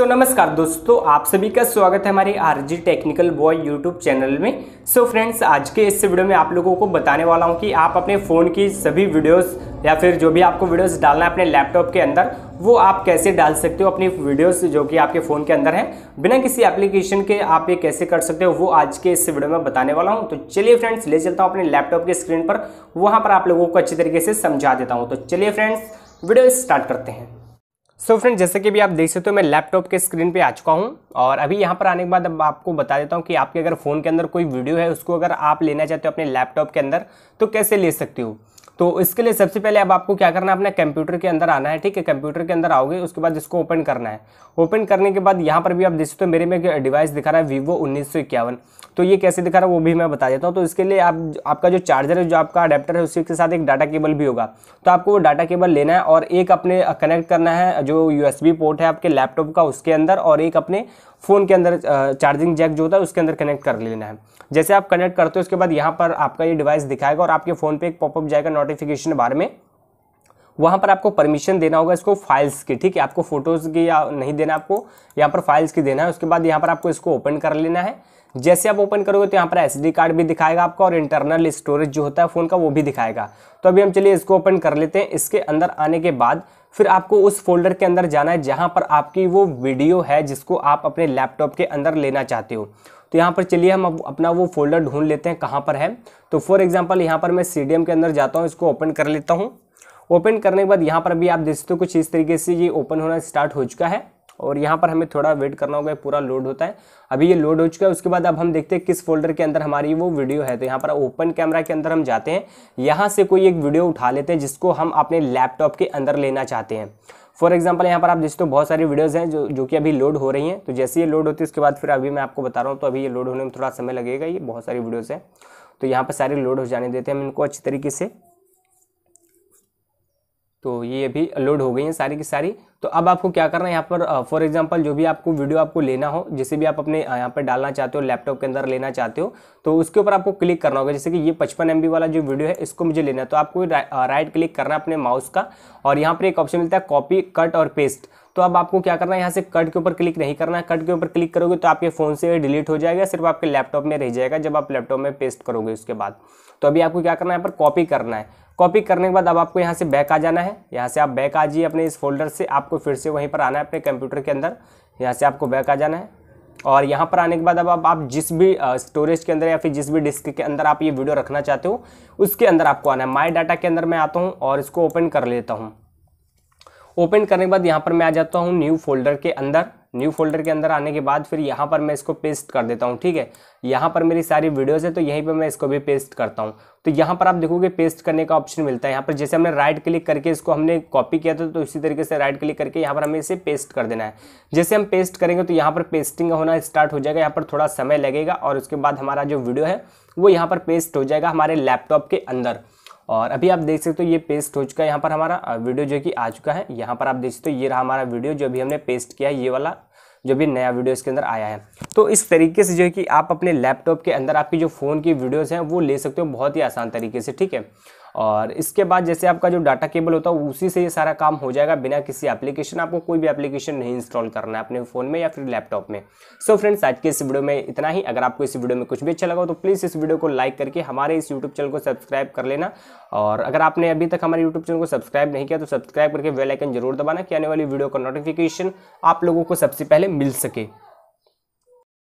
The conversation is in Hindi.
सो so, नमस्कार दोस्तों आप सभी का स्वागत है हमारे RG technical boy YouTube channel में सो so, फ्रेंड्स आज के इस वीडियो में आप लोगों को बताने वाला हूं कि आप अपने फ़ोन की सभी वीडियोस या फिर जो भी आपको वीडियोस डालना है अपने लैपटॉप के अंदर वो आप कैसे डाल सकते हो अपनी वीडियोस जो कि आपके फ़ोन के अंदर हैं बिना किसी एप्लीकेशन के आप ये कैसे कर सकते हो वो आज के इस वीडियो में बताने वाला हूँ तो चलिए फ्रेंड्स ले चलता हूँ अपने लैपटॉप के स्क्रीन पर वहाँ पर आप लोगों को अच्छी तरीके से समझा देता हूँ तो चलिए फ्रेंड्स वीडियो स्टार्ट करते हैं सो so फ्रेंड जैसे कि भी आप देख सकते हो मैं लैपटॉप के स्क्रीन पे आ चुका हूँ और अभी यहाँ पर आने के बाद अब आपको बता देता हूँ कि आपके अगर फ़ोन के अंदर कोई वीडियो है उसको अगर आप लेना चाहते हो अपने लैपटॉप के अंदर तो कैसे ले सकते हो तो इसके लिए सबसे पहले अब आपको क्या करना है अपने कंप्यूटर के अंदर आना है ठीक है कंप्यूटर के अंदर आओगे उसके बाद इसको ओपन करना है ओपन करने के बाद यहाँ पर भी आप देख सकते हो मेरे में डिवाइस दिखा रहा है वीवो उन्नीस तो ये कैसे दिखा रहा है वो भी मैं बता देता हूँ तो इसके लिए आप आपका जो चार्जर है जो आपका अडेप्टर है उसी के साथ एक डाटा केबल भी होगा तो आपको वो डाटा केबल लेना है और एक अपने कनेक्ट करना है जो यू पोर्ट है आपके लैपटॉप का उसके अंदर और एक अपने फ़ोन के अंदर चार्जिंग जैक जो होता है उसके अंदर कनेक्ट कर लेना है जैसे आप कनेक्ट करते हो उसके बाद यहाँ पर आपका ये डिवाइस दिखाएगा और आपके फ़ोन पे एक पॉपअप जाएगा नोट के बारे में वहाँ पर आपको परमिशन देना होगा इसको फाइल्स की ठीक है आपको फोटोज़ की या नहीं देना आपको यहाँ पर फाइल्स की देना है उसके बाद यहाँ पर आपको इसको ओपन कर लेना है जैसे आप ओपन करोगे तो यहाँ पर एस कार्ड भी दिखाएगा आपका और इंटरनल स्टोरेज जो होता है फ़ोन का वो भी दिखाएगा तो अभी हम चलिए इसको ओपन कर लेते हैं इसके अंदर आने के बाद फिर आपको उस फोल्डर के अंदर जाना है जहाँ पर आपकी वो वीडियो है जिसको आप अपने लैपटॉप के अंदर लेना चाहते हो तो यहाँ पर चलिए हम अपना वो फोल्डर ढूंढ लेते हैं कहाँ पर है तो फॉर एग्जाम्पल यहाँ पर मैं सी के अंदर जाता हूँ इसको ओपन कर लेता हूँ ओपन करने के बाद यहाँ पर भी आप देख सकते हो कुछ इस तरीके से ये ओपन होना स्टार्ट हो चुका है और यहाँ पर हमें थोड़ा वेट करना होगा पूरा लोड होता है अभी ये लोड हो चुका है उसके बाद अब हम देखते हैं किस फोल्डर के अंदर हमारी वो वीडियो है तो यहाँ पर ओपन कैमरा के अंदर हम जाते हैं यहाँ से कोई एक वीडियो उठा लेते हैं जिसको हम अपने लैपटॉप के अंदर लेना चाहते हैं फॉर एग्जाम्पल यहाँ पर आप देखते हो बहुत सारी वीडियोज़ हैं जो जो कि अभी लोड हो रही हैं तो जैसे ये लोड होती है उसके बाद फिर अभी मैं आपको बता रहा हूँ तो अभी ये लोड होने में थोड़ा समय लगेगा ये बहुत सारी वीडियोज़ हैं तो यहाँ पर सारे लोड हो जाने देते हैं हम इनको अच्छी तरीके से तो ये अभी लोड हो गई हैं सारी की सारी तो अब आपको क्या करना है यहाँ पर फॉर एग्जांपल जो भी आपको वीडियो आपको लेना हो जिसे भी आप अपने यहाँ पर डालना चाहते हो लैपटॉप के अंदर लेना चाहते हो तो उसके ऊपर आपको क्लिक करना होगा जैसे कि ये पचपन एम वाला जो वीडियो है इसको मुझे लेना है तो आपको राइट क्लिक करना है अपने माउस का और यहाँ पर एक ऑप्शन मिलता है कॉपी कट और पेस्ट तो अब आपको क्या करना है यहाँ से कट के ऊपर क्लिक नहीं करना है कट के ऊपर क्लिक करोगे तो आपके फ़ोन से डिलीट हो जाएगा सिर्फ आपके लैपटॉप में रह जाएगा जब आप लैपटॉप में पेस्ट करोगे उसके बाद तो अभी आपको क्या करना है यहाँ पर कॉपी करना है कॉपी करने के बाद अब आपको यहाँ से बैक आ जाना है यहाँ से आप बैक आ जाइए अपने इस फोल्डर से आपको फिर से वहीं पर आना है अपने कंप्यूटर के अंदर यहाँ से आपको बैक आ जाना है और यहाँ पर आने के बाद अब आप, आप जिस भी स्टोरेज के अंदर या फिर जिस भी डिस्क के अंदर आप ये वीडियो रखना चाहते हो उसके अंदर आपको आना है माई डाटा के अंदर मैं आता हूँ और इसको ओपन कर लेता हूँ ओपन करने के बाद यहाँ पर मैं आ जाता हूँ न्यू फोल्डर के अंदर न्यू फोल्डर के अंदर आने के बाद फिर यहाँ पर मैं इसको पेस्ट कर देता हूँ ठीक है यहाँ पर मेरी सारी वीडियोस है तो यहीं पर मैं इसको भी पेस्ट करता हूँ तो यहाँ पर आप देखोगे पेस्ट करने का ऑप्शन मिलता है यहाँ पर जैसे हमने राइट क्लिक करके इसको हमने कॉपी किया था तो इसी तरीके से राइट क्लिक करके यहाँ पर हमें इसे पेस्ट कर देना है जैसे हम पेस्ट करेंगे तो यहाँ पर पेस्टिंग होना स्टार्ट हो जाएगा यहाँ पर थोड़ा समय लगेगा और उसके बाद हमारा जो वीडियो है वो यहाँ पर पेस्ट हो जाएगा हमारे लैपटॉप के अंदर और अभी आप देख सकते हो ये पेस्ट हो चुका है यहाँ पर हमारा वीडियो जो कि आ चुका है यहाँ पर आप देख सकते हो ये रहा हमारा वीडियो जो भी हमने पेस्ट किया है ये वाला जो भी नया वीडियो इसके अंदर आया है तो इस तरीके से जो है कि आप अपने लैपटॉप के अंदर आपकी जो फ़ोन की वीडियोज़ हैं वो ले सकते हो बहुत ही आसान तरीके से ठीक है और इसके बाद जैसे आपका जो डाटा केबल होता है उसी से ये सारा काम हो जाएगा बिना किसी एप्लीकेशन आपको कोई भी एप्लीकेशन नहीं इंस्टॉल करना है अपने फ़ोन में या फिर लैपटॉप में सो so फ्रेंड्स आज के इस वीडियो में इतना ही अगर आपको इस वीडियो में कुछ भी अच्छा लगा तो प्लीज़ इस वीडियो को लाइक करके हमारे इस यूट्यूब चैनल को सब्सक्राइब कर लेना और अगर आपने अभी तक हमारे यूट्यूब चैनल को सब्सक्राइब नहीं किया तो सब्सक्राइब करके वेलाइकन जरूर दबाना कि आने वाली वीडियो का नोटिफिकेशन आप लोगों को सबसे पहले मिल सके